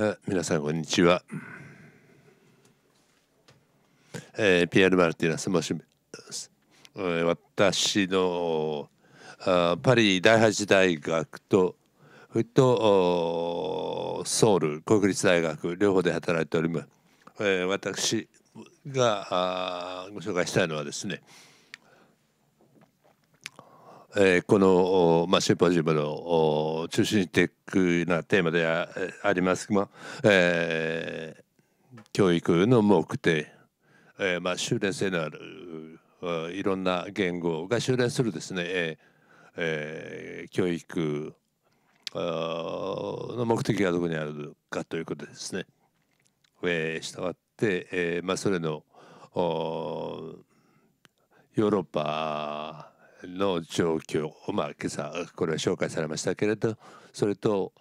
え皆さんこんにちは、えー、PR マルティナスもし、えー、私のあパリ第八大学ととソウル国立大学両方で働いております、えー、私があご紹介したいのはですね、えー、この、まあ、シンポジウムの中心的なテーマでありますが、えー、教育の目的、えーまあ、修練性のあるいろんな言語が修練するですね、ええー、教育の目的がどこにあるかということですね。えしたがって、えーまあ、それのヨーロッパの状況まあ今朝これは紹介されましたけれどそれと、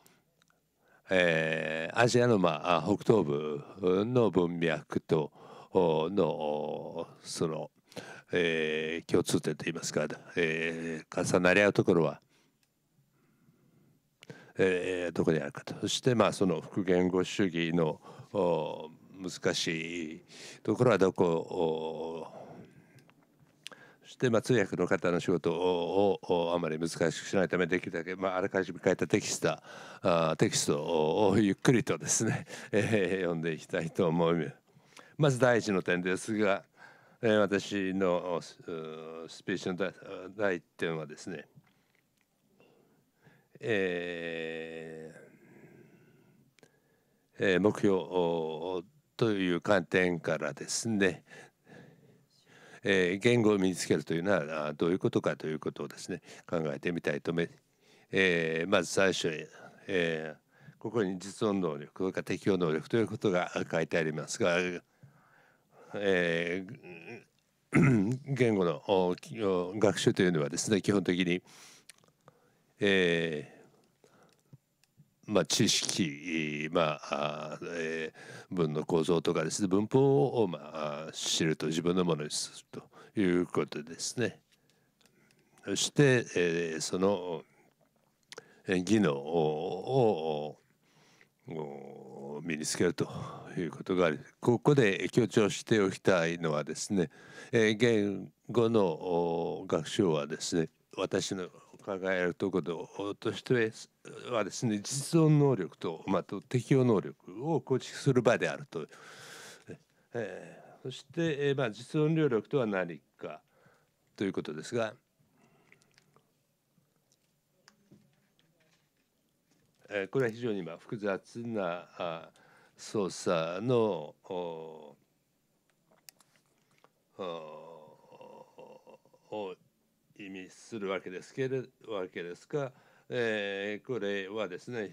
えー、アジアの、まあ、北東部の文脈とのその、えー、共通点といいますか、えー、重なり合うところは、えー、どこにあるかとそしてまあその復元語主義の難しいところはどこしてまあ通訳の方の仕事をあまり難しくしないためできるだけまああらかじめ書いたテキストあテキストをゆっくりとですね、えー、読んでいきたいと思います。まず第一の点ですが、えー、私のスピーチの第1点はですね、えー、目標という観点からですね、え言語を身につけるというのはどういうことかということをですね考えてみたいとめ、えー、まず最初、に、えー、ここに実存能力そか適応能力ということが書いてありますが、えー、言語の学習というのはですね基本的に、えーまあ、知識、まあえー、文の構造とかですね文法を、まあ、知ると自分のものにするということですね。そして、えー、その技能を身につけるということがありここで強調しておきたいのはですね、えー、言語の学習はですね私の考えるところとしてはですね実存能力と,、まあ、と適応能力を構築する場であると、えー、そして、えーまあ、実存能力とは何かということですが、えー、これは非常にまあ複雑なあ操作のおお意味するわけですけれわけですか、えー、これはですね、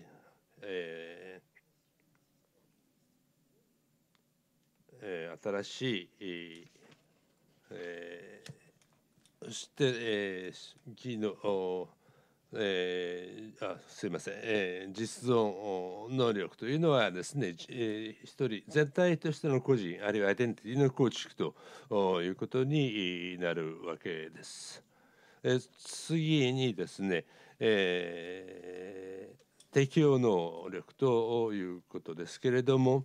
えーえー、新しい、えー、そして、えー、昨日えー、あすいません、えー、実存能力というのはですね、えー、一人全体としての個人あるいはアイデンティティの構築ということになるわけです。え次にですね、えー、適応能力ということですけれども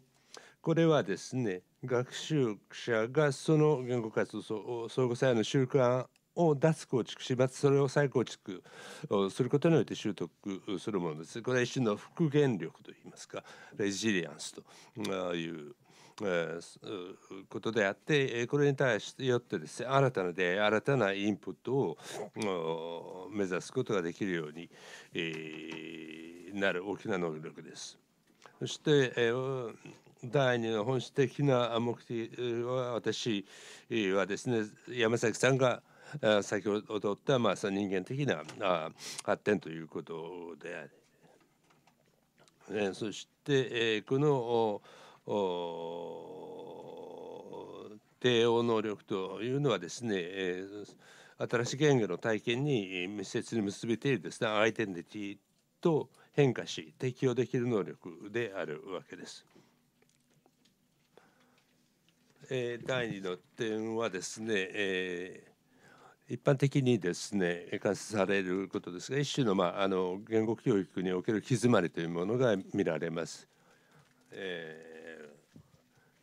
これはですね学習者がその言語活動相互作用の習慣を脱構築しますそれを再構築することによって習得するものですこれは一種の復元力といいますかレジリアンスということであってこれに対してよってですね新たな出会い新たなインプットを目指すことができるようになる大きな能力です。そして第二の本質的な目的は私はですね山崎さんが先ほどとったまあその人間的な発展ということであり、そしてこの帝王能力というのはですね、えー、新しい言語の体験に密接に結びているですねアイデンティティと変化し適応できる能力であるわけです。えー、第2の点はですね、えー、一般的にですね観察されることですが一種の,、まあ、あの言語教育における気詰まりというものが見られます。えー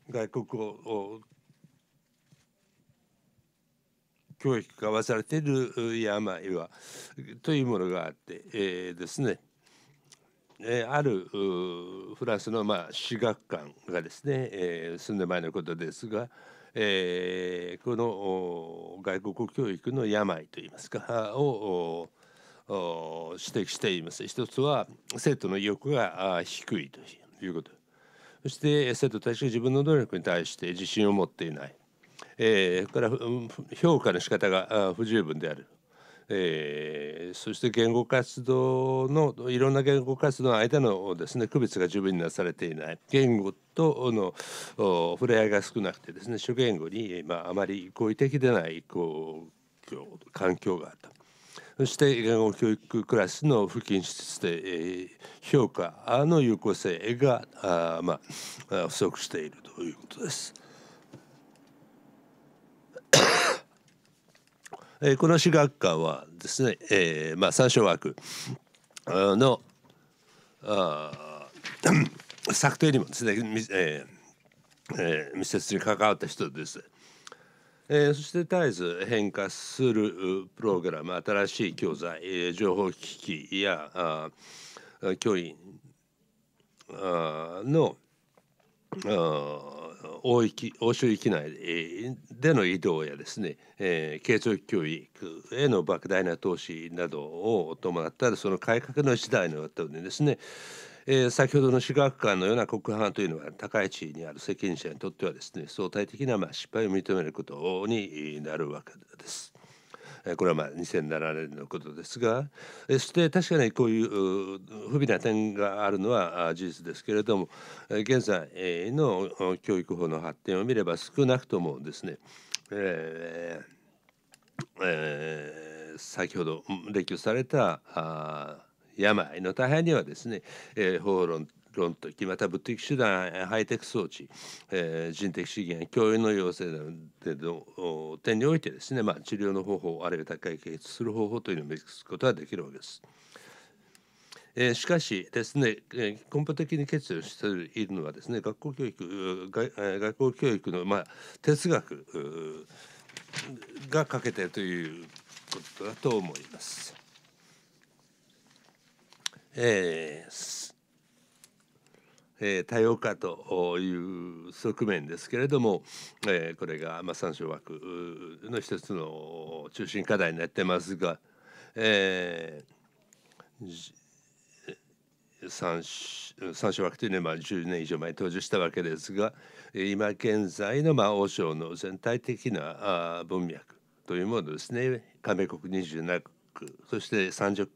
外国を教育がされている病はというものがあって、えー、ですね、えー、あるフランスのまあ私学館がですね、えー、数年前のことですが、えー、この外国教育の病といいますかを指摘しています。一つは生徒の意欲が低いということそして生徒たちが自分の努力に対して自信を持っていない、えー、から評価の仕方が不十分である、えー、そして言語活動のいろんな言語活動の間のですね区別が十分になされていない言語との触れ合いが少なくてですね諸言語に、まあ、あまり好意的でない環境があった。そして英語教育クラスの不均質で、え評価の有効性があ、まあ、不足しているということです。えこの私学科はですね、えー、まあ、参照枠のあ 策定にもですね、えーえー、密接に関わった人です。えー、そして絶えず変化するプログラム新しい教材、えー、情報機器やあ教員あのあ域欧州域内での移動やですね、えー、継続教育への莫大な投資などを伴ったその改革の時代のあったですね、えー、先ほどの私学館のような国販というのは高い地位にある責任者にとってはですね相対的なまあ失敗を認めることになるわけです。これはまあ2007年のことですがそして確かにこういう不備な点があるのは事実ですけれども現在の教育法の発展を見れば少なくともですね、えーえー、先ほど列挙されたあ病の大変にはですね、えー、法論論的また物的手段ハイテク装置、えー、人的資源教員の要請などの点においてですね、まあ、治療の方法あるいは高い検出する方法というのを見つくことができるわけです。えー、しかしですね、えー、根本的に欠如しているのはですね学校教育学校教育の、まあ、哲学が欠けているということだと思います。えーえー、多様化という側面ですけれども、えー、これが、まあ、三照枠の一つの中心課題になってますが、えー、三三枠というのはまあ10年以上前に登場したわけですが今現在のまあ欧州の全体的な文脈というものですね加盟国27区そして30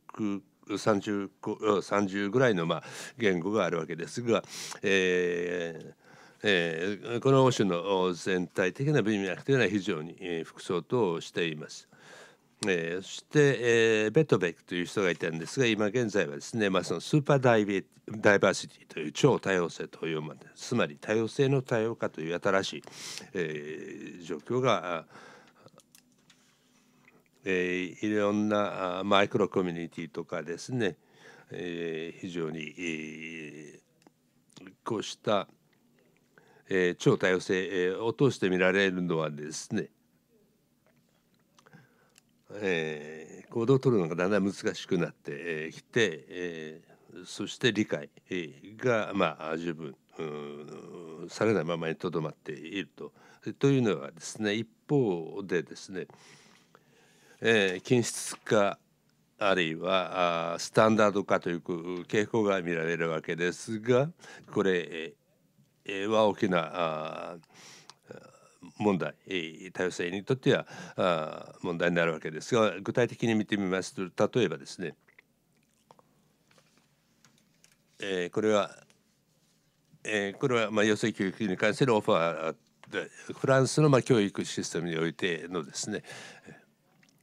30, 30ぐらいのまあ言語があるわけですが、えーえー、この欧州の全体的な文脈というのは非常に、えー、服装としています。えー、そして、えー、ベトベックという人がいたんですが今現在はですね、まあ、そのスーパーダイビダイバーシティという超多様性というつまり多様性の多様化という新しい、えー、状況があえー、いろんなマイクロコミュニティとかですね、えー、非常に、えー、こうした、えー、超多様性、えー、を通して見られるのはですね、えー、行動を取るのがだんだん難しくなってきて、えー、そして理解が、まあ、十分されないままにとどまっていると。というのはですね一方でですねえー、均質化あるいはスタンダード化という傾向が見られるわけですがこれは大きな問題多様性にとっては問題になるわけですが具体的に見てみますと例えばですねこれはこれはまあ養成教育に関するオファーフランスのまあ教育システムにおいてのですね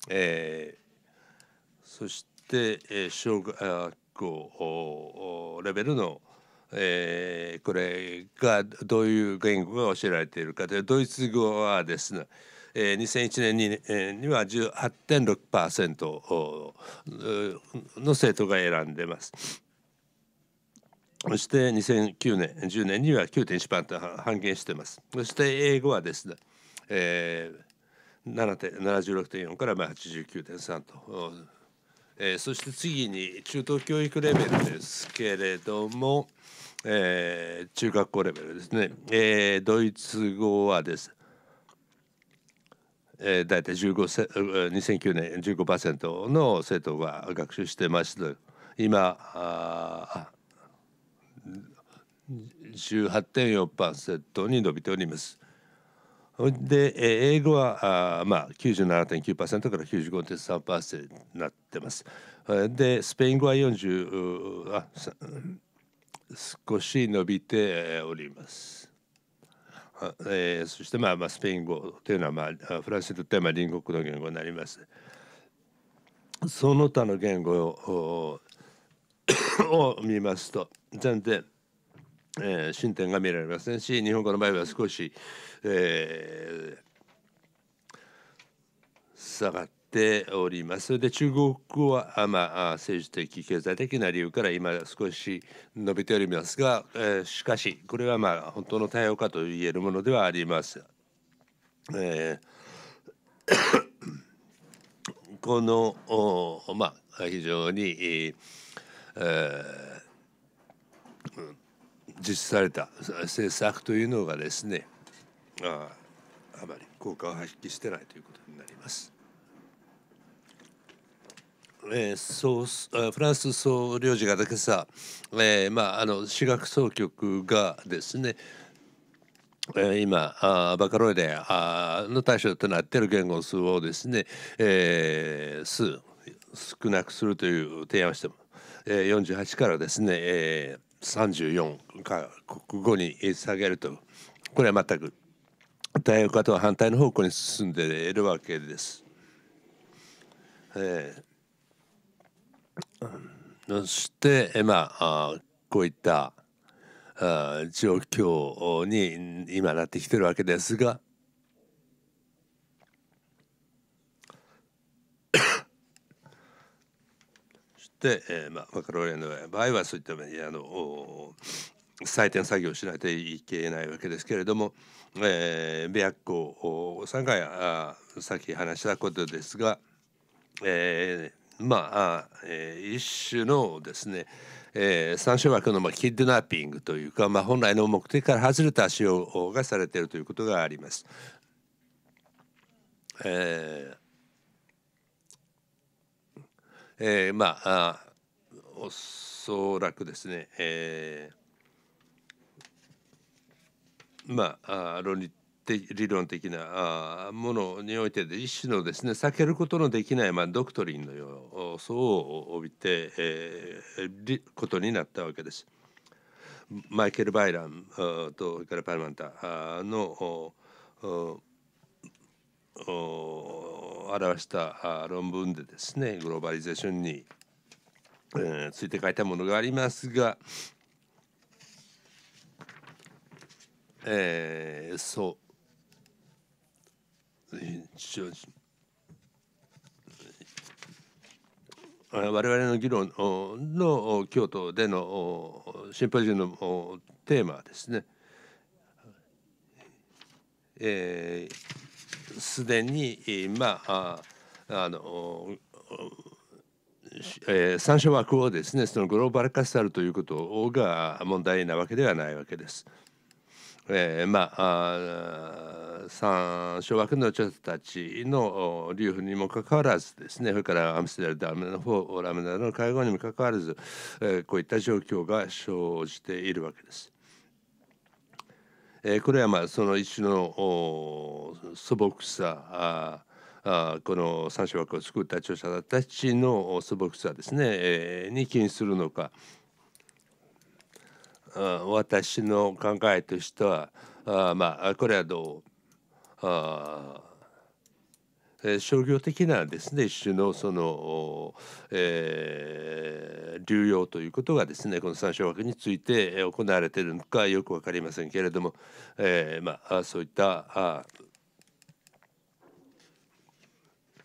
えー、そして、えー、小学校レベルの、えー、これがどういう言語が教えられているかというドイツ語はですねえ2001年に,、えには18.6%の生徒が選んでます。そして2009年10年には9.1%半減してます。そして英語はですね、えー76.4からまあ89.3と、えー、そして次に中等教育レベルですけれども、えー、中学校レベルですね、えー、ドイツ語はです、えー、大体15 2009年15%の生徒が学習してました今あ18.4%に伸びております。で、英語はあ、まあ、97.9%から95.3%になってます。でスペイン語は40あ少し伸びております。えー、そして、まあまあ、スペイン語というのは、まあ、フランスにとってはまあ隣国の言語になります。その他の言語をを見ますと全然えー、進展が見られませんし日本語の場合は少し、えー、下がっております。で中国は、まあ、政治的経済的な理由から今少し伸びておりますが、えー、しかしこれはまあ本当の対応かと言えるものではあります。えーこの、まあ、非常に、えー実施された政策というのがですねああまり効果を発揮してないということになります。えー、そうフランス総領事が今朝、えーまあ、あの私学総局がですね今あバカロイデあの対象となっている言語数をですね、えー、数少なくするという提案をしても、えー、48からですね、え34か国語に下げるとこれは全く太学化とは反対の方向に進んでいるわけです。えー、そしてまあこういった状況に今なってきてるわけですがで、えー、まあ、マカロの場合はそういったあの採点作業しないといけないわけですけれども、えー、琶湖さんがさっき話したことですが、えー、まあ、えー、一種のですね、え三種枠のまあキッドナッピングというか、まあ、本来の目的から外れた使用がされているということがあります。えーえー、まあおそらくですね、えー、まあ論理的理論的なあものにおいて一種のですね避けることのできない、まあ、ドクトリンのよ要素を帯びて、えー、ことになったわけです。マイケル・バイランとそれからパルマンタの表した論文でですねグローバリゼーションに、ついて書いたものがありますが、えー、そう。我々の議論の京都でのシンポジウムのテーマはですね、えーすでに、まあ、あの、えー、参照枠をですねそのグローバル化したるということが問題なわけではないわけです。えー、まあ参照枠の著者たちの流布にもかかわらずですねそれからアムステルダムの方ラムダの会合にもかかわらず、えー、こういった状況が生じているわけです。えこれはまあその一種の素朴さあこの三種枠を作った著者たちの素朴さですね、えに気にするのかあ私の考えとしてはあまあこれはどうあ商業的なですね一種のその、えー、流用ということがですねこの三照枠について行われているのかよく分かりませんけれども、えー、まあ、そういったあ、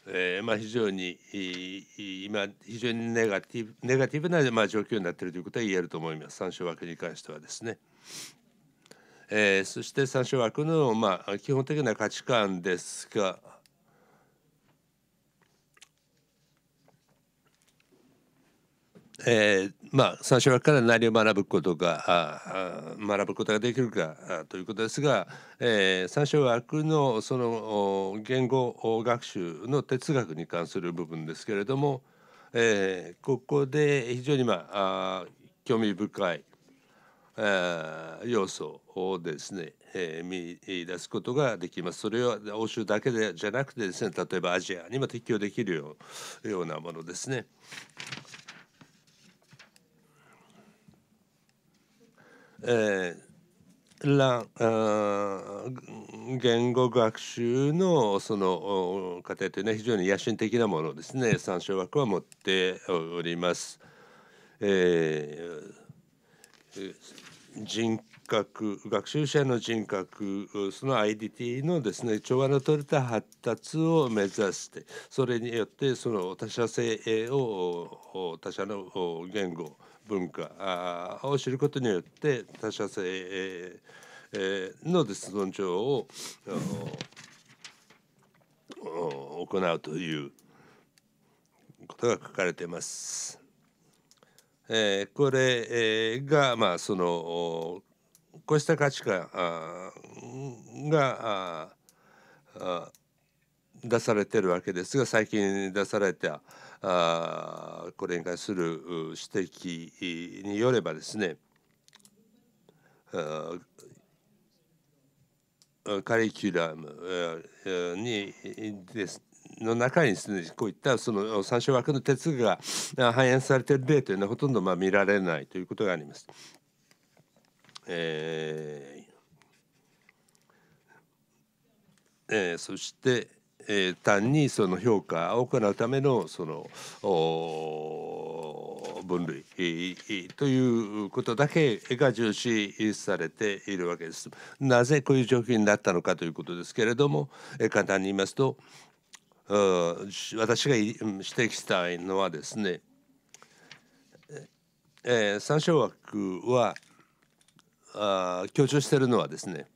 えー、まあ、非常に今非常にネガティブネガティブな、まあ、状況になっているということは言えると思います三照枠に関してはですね。えー、そして三照枠の、まあ、基本的な価値観ですがえー、まあ三種学から何を学ぶことが学ぶことができるかということですが、えー、三種学のその言語学習の哲学に関する部分ですけれども、えー、ここで非常に、まあ、興味深い要素をですね、えー、見出すことができます。それは欧州だけでじゃなくてですね例えばアジアにも適用できるようなものですね。えー、ら言語学習のその過程というのは非常に野心的なものですね参照枠は持っております。えー人格学習者の人格その IDT のですね調和の取れた発達を目指してそれによってその他者性を他者の言語文化を知ることによって他者性のです尊重を行うということが書かれています。えー、これ、えー、が、まあ、そのこうした価値観が出されてるわけですが最近出されたあこれに関する指摘によればですねカリキュラムにですの中にですねこういったその参照枠の哲学が反映されている例というのはほとんどま見られないということがあります。ええー、そして、えー、単にその評価を行うためのその分類、えー、ということだけが重視されているわけです。なぜこういう状況になったのかということですけれども、えー、簡単に言いますと私が指摘したいのはですね、えー、参照枠はあ強調しているのはですね、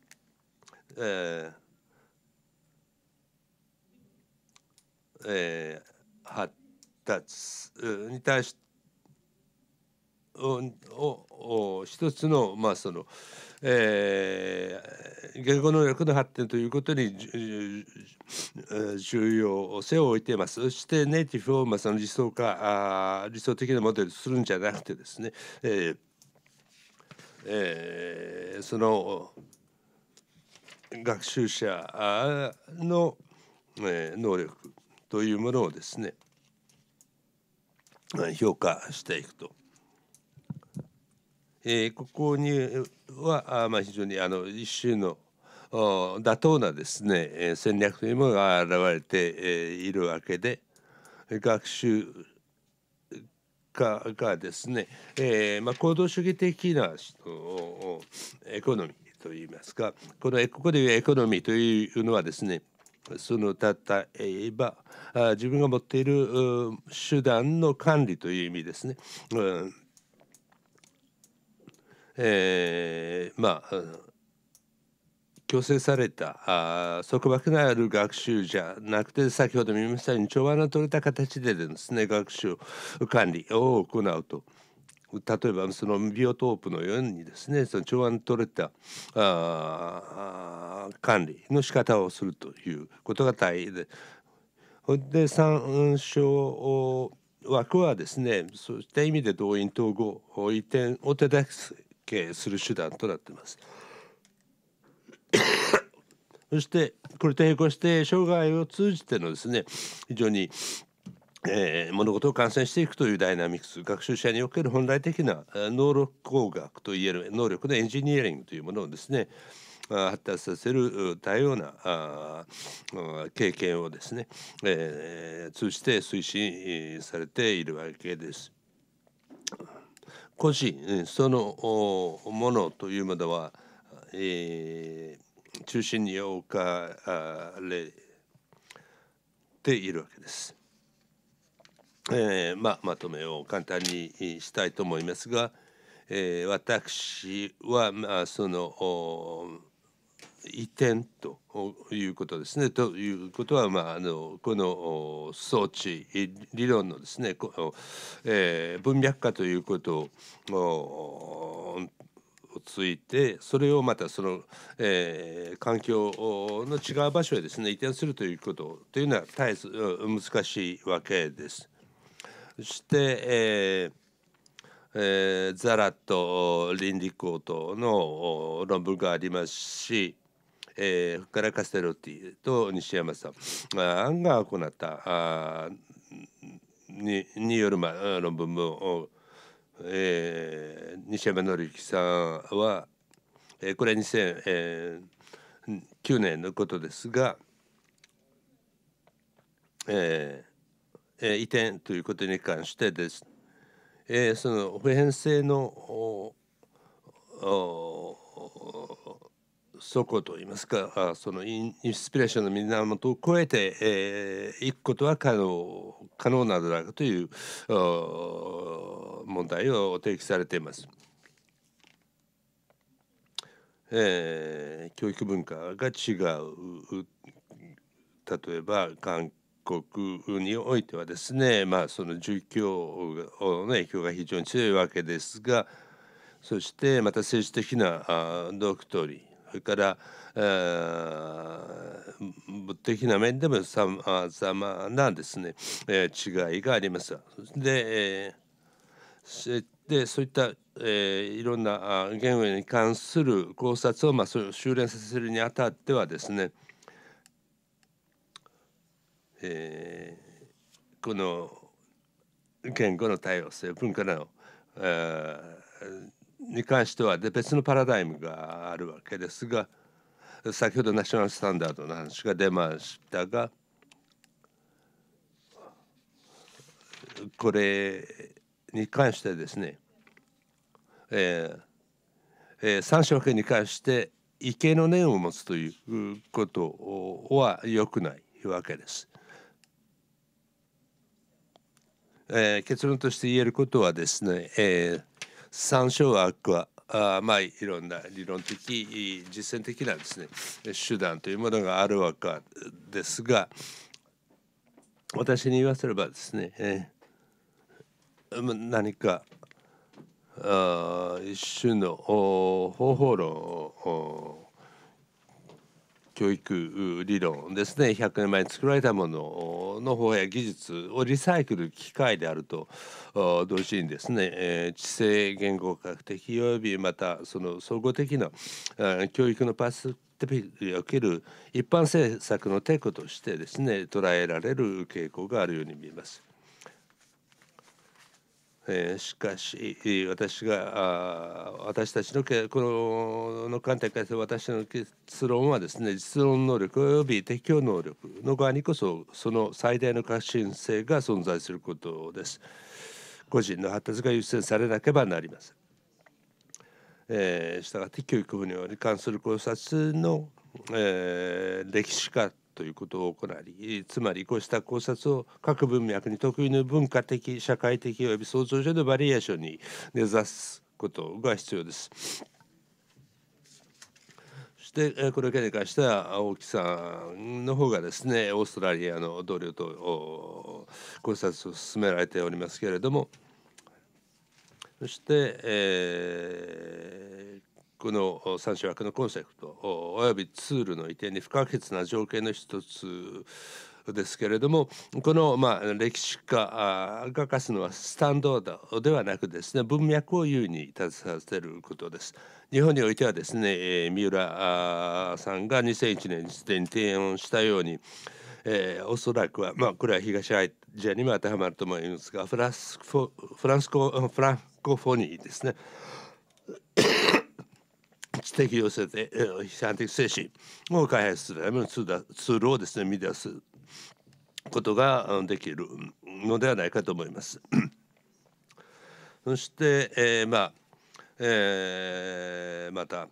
えーえー、発達に対しをを一つの,、まあそのえー、言語能力の発展ということに重要性を置いていますそしてネイティブを、まあ、その理想化あ理想的なモデルするんじゃなくてですね、えーえー、その学習者の、えー、能力というものをですね評価していくと。えー、ここにはあ、まあ、非常にあの一種の妥当なですね戦略というものが現れているわけで学習家がですね、えー、まあ、行動主義的なエコノミーといいますかこのここでいうエコノミーというのはですねその例えば自分が持っている手段の管理という意味ですね。うんえー、まあ強制されたあ束縛のある学習じゃなくて先ほど見ましたように調和の取れた形でですね学習管理を行うと。例えばそのビオトープのようにですねその調和の取れたあ管理の仕方をするということが大変でで参照枠はですねそうした意味で動員統合移転を手助けする手段となっています。そしてこれと並行して生涯を通じてのですね非常にえー、物事を感染していくというダイナミクス学習者における本来的な能力工学といえる能力のエンジニアリングというものをですね発達させる多様な経験をですね、えー、通じて推進されているわけです。個人そのものというものはえー、中心に置かれているわけです。えー、ままとめを簡単にしたいと思いますが、えー、私は、まあ、その移転ということですね。ということは、まあ、あのこの装置理論のですねこの、えー、文脈化ということをついてそれをまたその、えー、環境の違う場所へですね移転するということというのは絶えず難しいわけです。そして、えーえー、ザラと倫理高等の論文がありますし、えー、それからカステロッティと西山さん案が行ったあにによる、まあ、論文もえー、西山紀之さんは、えー、これ2009年のことですが、えーえー、移転ということに関してです。えー、その普遍性のおおそこといいますかあそのインスピレーションの源を超えて、えー、いくことは可能可能なのだという問題を提起されています。えー、教育文化が違う例えば韓国においてはですね、まあ、その儒教の影響が非常に強いわけですがそしてまた政治的なあドクトリンそれから物的な面でもさまざまなですね、えー、違いがあります。で、えー、でそういった、えー、いろんな言語に関する考察を、まあ、それを修練させるにあたってはですね、えー、この言語の多様性文化の、えーに関してはで別のパラダイムがあるわけですが先ほどナショナルスタンダードの話が出ましたがこれに関してですね、えーえー、三種分けに関して畏敬の念を持つということは良くないわけです。えー、結論として言えることはですね、えー参照枠はあまあいろんな理論的実践的なですね手段というものがあるわけですが私に言わせればですね、えー、何かあ一種の方法論を教育理論ですね100年前に作られたものの方や技術をリサイクル機械であると同時にですね、え知性言語学的及びまたその総合的な教育のパステピにおける一般政策の抵抗としてですね捉えられる傾向があるように見えます。えー、しかし私が私たちのこのの観点から私の結論はですね実論能力及び適応能力の側にこそその最大の革新性が存在することです。個人の発達が優先されなければなりません。えー、したがって教育分野に関する考察の、えー、歴史化ということを行いつまりこうした考察を各文脈に特有の文化的社会的及び創造上のバリエーションに根ざすことが必要です。でこれをに関しは青木さんの方がですねオーストラリアの同僚と考察を進められておりますけれどもそして、えーこの三種枠のコンセプトおよびツールの移転に不可欠な条件の一つですけれどもこの、まあ、歴史家が課すのはスタンダードではなくですね文脈を優に立たせることです。日本においてはですね、えー、三浦さんが2001年にすでに提案したように、えー、おそらくは、まあ、これは東アジアにも当てはまると思いますがフランスフランスフランコフォニーですね。適用さて、え批判的精神を開発するためのツールをですね見出すことができるのではないかと思います。そして、えー、まあ、えー、また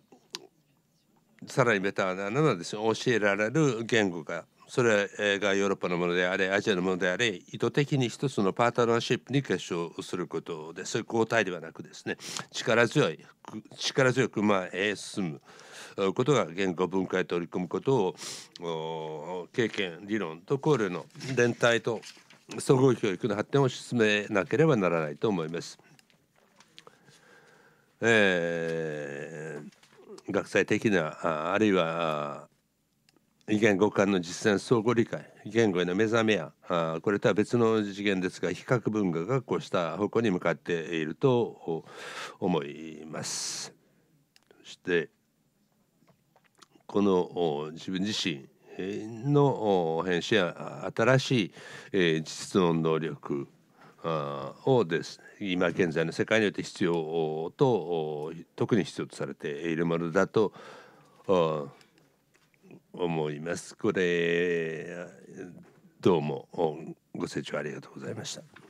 さらにベターなのはですね教えられる言語がそれがヨーロッパのものであれアジアのものであれ意図的に一つのパートナーシップに結晶することでそういう交代ではなくですね力強い力強く前へ進むことが言語文化へ取り組むことを経験理論と考慮の連帯と総合教育の発展を進めなければならないと思います。えー、学際的なああるいは言語間の実践相互理解言語への目覚めやあこれとは別の次元ですが比較文化がこうした方向に向かっていると思います。そしてこの自分自身の編集や新しい実の能力をですね今現在の世界において必要と特に必要とされているものだと思います。思います。これどうもご清聴ありがとうございました。